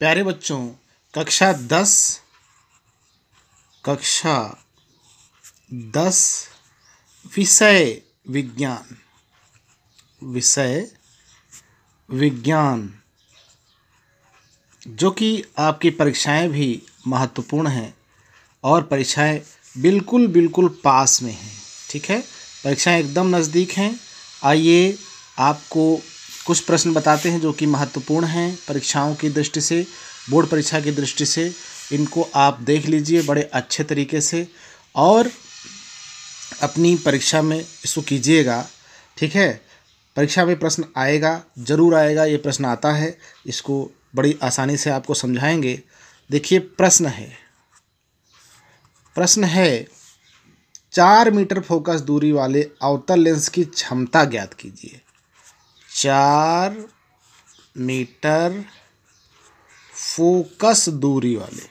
प्यारे बच्चों कक्षा दस कक्षा दस विषय विज्ञान विषय विज्ञान जो कि आपकी परीक्षाएं भी महत्वपूर्ण हैं और परीक्षाएं बिल्कुल बिल्कुल पास में हैं ठीक है परीक्षाएं एकदम नज़दीक हैं आइए आपको कुछ प्रश्न बताते हैं जो कि महत्वपूर्ण हैं परीक्षाओं की दृष्टि से बोर्ड परीक्षा की दृष्टि से इनको आप देख लीजिए बड़े अच्छे तरीके से और अपनी परीक्षा में इसको कीजिएगा ठीक है परीक्षा में प्रश्न आएगा ज़रूर आएगा ये प्रश्न आता है इसको बड़ी आसानी से आपको समझाएंगे देखिए प्रश्न है प्रश्न है चार मीटर फोकस दूरी वाले अवतल लेंस की क्षमता ज्ञात कीजिए चार मीटर फोकस दूरी वाले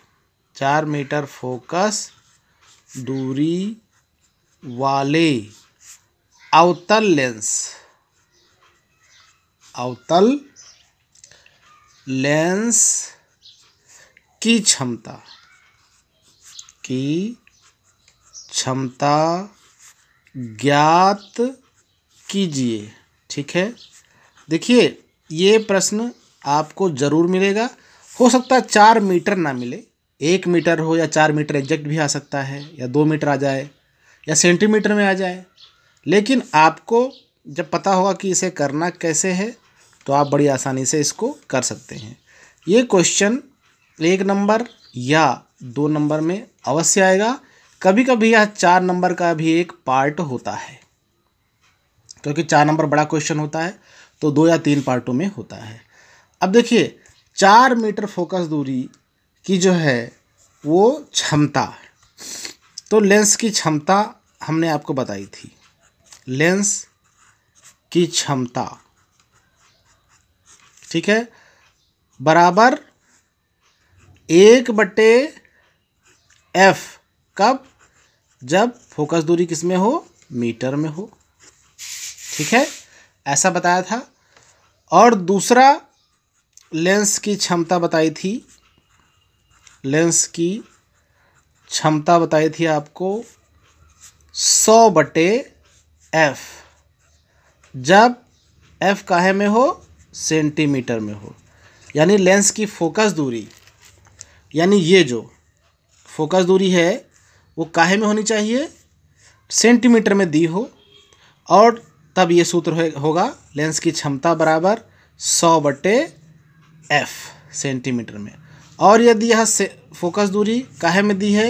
चार मीटर फोकस दूरी वाले अवतल लेंस अवतल लेंस की क्षमता की क्षमता ज्ञात कीजिए ठीक है देखिए ये प्रश्न आपको ज़रूर मिलेगा हो सकता है चार मीटर ना मिले एक मीटर हो या चार मीटर एग्जैक्ट भी आ सकता है या दो मीटर आ जाए या सेंटीमीटर में आ जाए लेकिन आपको जब पता होगा कि इसे करना कैसे है तो आप बड़ी आसानी से इसको कर सकते हैं ये क्वेश्चन एक नंबर या दो नंबर में अवश्य आएगा कभी कभी यह चार नंबर का भी एक पार्ट होता है क्योंकि चार नंबर बड़ा क्वेश्चन होता है तो दो या तीन पार्टों में होता है अब देखिए चार मीटर फोकस दूरी की जो है वो क्षमता तो लेंस की क्षमता हमने आपको बताई थी लेंस की क्षमता ठीक है बराबर एक बटे एफ कब जब फोकस दूरी किस में हो मीटर में हो ठीक है ऐसा बताया था और दूसरा लेंस की क्षमता बताई थी लेंस की क्षमता बताई थी आपको सौ बटे एफ जब एफ काहे में हो सेंटीमीटर में हो यानी लेंस की फोकस दूरी यानी ये जो फोकस दूरी है वो काहे में होनी चाहिए सेंटीमीटर में दी हो और तब ये सूत्र होगा लेंस की क्षमता बराबर सौ बटे एफ सेंटीमीटर में और यदि यह फोकस दूरी काहे में दी है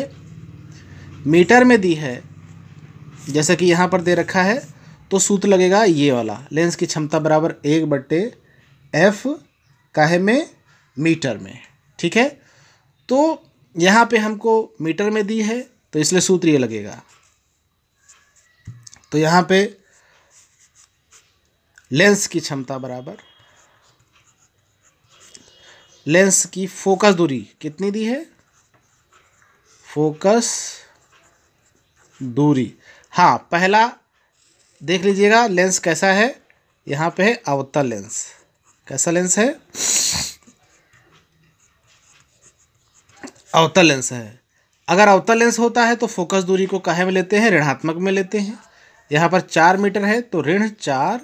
मीटर में दी है जैसे कि यहाँ पर दे रखा है तो सूत्र लगेगा ये वाला लेंस की क्षमता बराबर एक बट्टे एफ काहे में मीटर में ठीक है तो यहाँ पे हमको मीटर में दी है तो इसलिए सूत्र ये लगेगा तो यहाँ पे लेंस की क्षमता बराबर लेंस की फोकस दूरी कितनी दी है फोकस दूरी हाँ पहला देख लीजिएगा लेंस कैसा है यहाँ पे है अवतल लेंस कैसा लेंस है अवतल लेंस है अगर अवतल लेंस होता है तो फोकस दूरी को काहे में लेते हैं ऋणात्मक में लेते हैं यहाँ पर चार मीटर है तो ऋण चार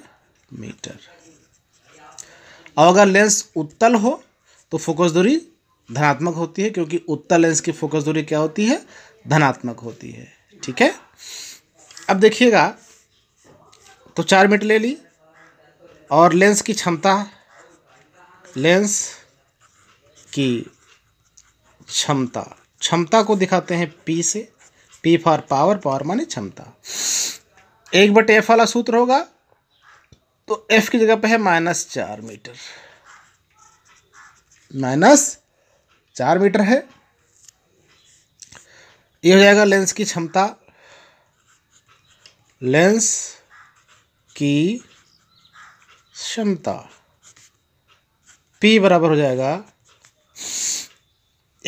मीटर और अगर लेंस उत्तल हो तो फोकस दूरी धनात्मक होती है क्योंकि उत्तल लेंस की फोकस दूरी क्या होती है धनात्मक होती है ठीक है अब देखिएगा तो चार मिनट ले ली और लेंस की क्षमता लेंस की क्षमता क्षमता को दिखाते हैं पी से पी फॉर पावर पावर माने क्षमता एक बटे एफ वाला सूत्र होगा तो एफ की जगह पे है माइनस चार मीटर माइनस चार मीटर है ये हो जाएगा लेंस की क्षमता लेंस की क्षमता P बराबर हो जाएगा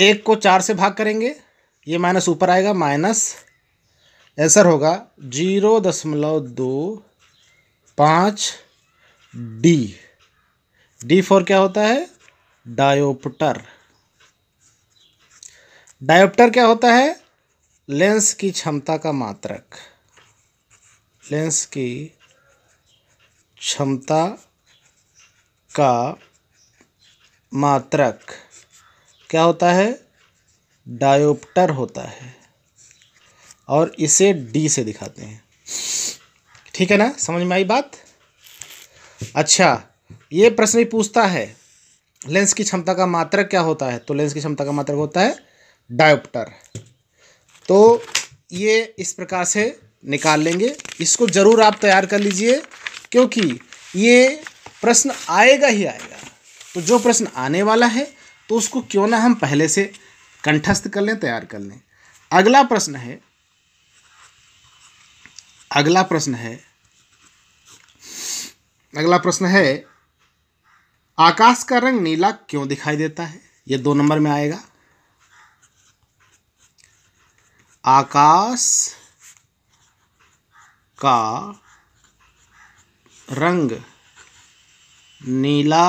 एक को चार से भाग करेंगे ये माइनस ऊपर आएगा माइनस आंसर होगा जीरो दशमलव दो पाँच डी डी फोर क्या होता है डायोप्टर डायोप्टर क्या होता है लेंस की क्षमता का मात्रक लेंस की क्षमता का मात्रक क्या होता है डायोप्टर होता है और इसे डी से दिखाते हैं ठीक है ना समझ में आई बात अच्छा ये प्रश्न भी पूछता है लेंस की क्षमता का मात्रक क्या होता है तो लेंस की क्षमता का मात्रक होता है डायोप्टर तो ये इस प्रकार से निकाल लेंगे इसको ज़रूर आप तैयार कर लीजिए क्योंकि ये प्रश्न आएगा ही आएगा तो जो प्रश्न आने वाला है तो उसको क्यों ना हम पहले से कंठस्थ कर लें तैयार कर लें अगला प्रश्न है अगला प्रश्न है अगला प्रश्न है आकाश का रंग नीला क्यों दिखाई देता है यह दो नंबर में आएगा आकाश का रंग नीला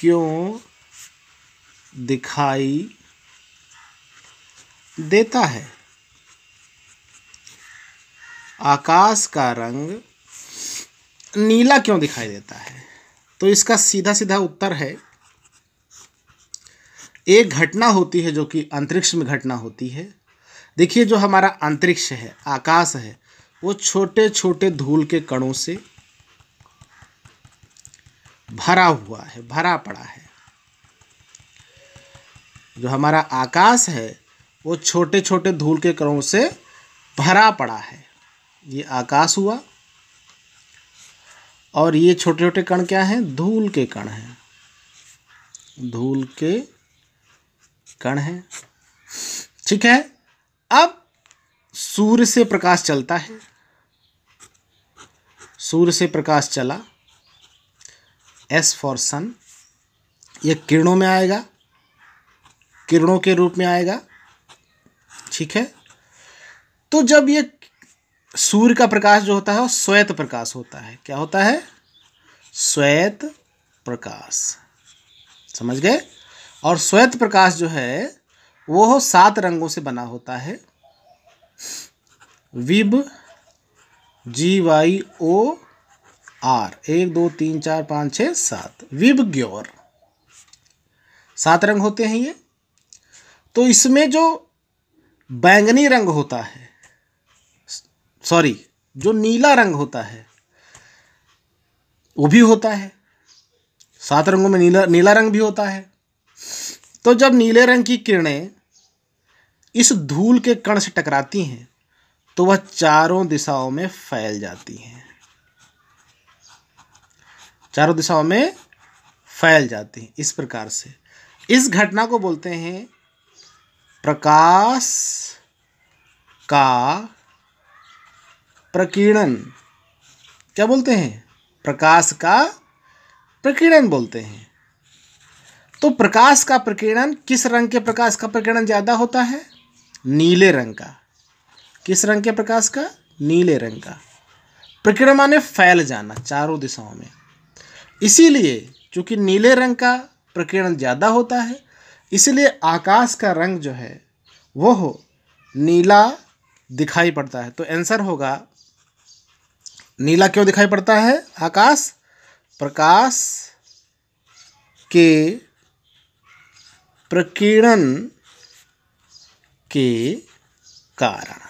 क्यों दिखाई देता है आकाश का रंग नीला क्यों दिखाई देता है तो इसका सीधा सीधा उत्तर है एक घटना होती है जो कि अंतरिक्ष में घटना होती है देखिए जो हमारा अंतरिक्ष है आकाश है वो छोटे छोटे धूल के कणों से भरा हुआ है भरा पड़ा है जो हमारा आकाश है वो छोटे छोटे धूल के कणों से भरा पड़ा है ये आकाश हुआ और ये छोटे छोटे कण क्या हैं धूल के कण हैं धूल के कण हैं ठीक है अब सूर्य से प्रकाश चलता है सूर्य से प्रकाश चला एस फॉर सन ये किरणों में आएगा किरणों के रूप में आएगा ठीक है तो जब ये सूर्य का प्रकाश जो होता है वो श्वेत प्रकाश होता है क्या होता है श्वेत प्रकाश समझ गए और श्वेत प्रकाश जो है वो सात रंगों से बना होता है विब जी वाई ओ आर एक दो तीन चार पाँच छः सात विब ग्योर सात रंग होते हैं ये तो इसमें जो बैंगनी रंग होता है सॉरी जो नीला रंग होता है वो भी होता है सात रंगों में नीला नीला रंग भी होता है तो जब नीले रंग की किरणें इस धूल के कण से टकराती हैं तो वह चारों दिशाओं में फैल जाती हैं चारों दिशाओं में फैल जाती हैं इस प्रकार से इस घटना को बोलते हैं प्रकाश का प्रकीर्णन क्या बोलते हैं प्रकाश का प्रकीर्णन बोलते हैं तो प्रकाश का प्रकीर्णन किस रंग के प्रकाश का प्रकीर्णन ज़्यादा होता है नीले रंग का किस रंग के प्रकाश का नीले रंग का प्रकीर्णन माने फैल जाना चारों दिशाओं में इसीलिए चूँकि नीले रंग का प्रकीर्णन ज़्यादा होता है इसलिए आकाश का रंग जो है वो नीला दिखाई पड़ता है तो आंसर होगा नीला क्यों दिखाई पड़ता है आकाश प्रकाश के प्रकीर्णन के कारण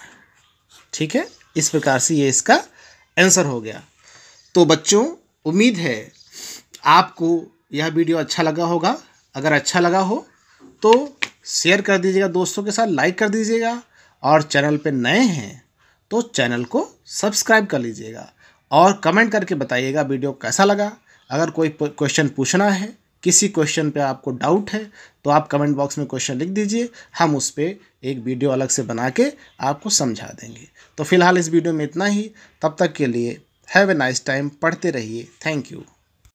ठीक है इस प्रकार से ये इसका आंसर हो गया तो बच्चों उम्मीद है आपको यह वीडियो अच्छा लगा होगा अगर अच्छा लगा हो तो शेयर कर दीजिएगा दोस्तों के साथ लाइक कर दीजिएगा और चैनल पे नए हैं तो चैनल को सब्सक्राइब कर लीजिएगा और कमेंट करके बताइएगा वीडियो कैसा लगा अगर कोई क्वेश्चन पूछना है किसी क्वेश्चन पे आपको डाउट है तो आप कमेंट बॉक्स में क्वेश्चन लिख दीजिए हम उस पर एक वीडियो अलग से बना के आपको समझा देंगे तो फिलहाल इस वीडियो में इतना ही तब तक के लिए हैव ए नाइस टाइम पढ़ते रहिए थैंक यू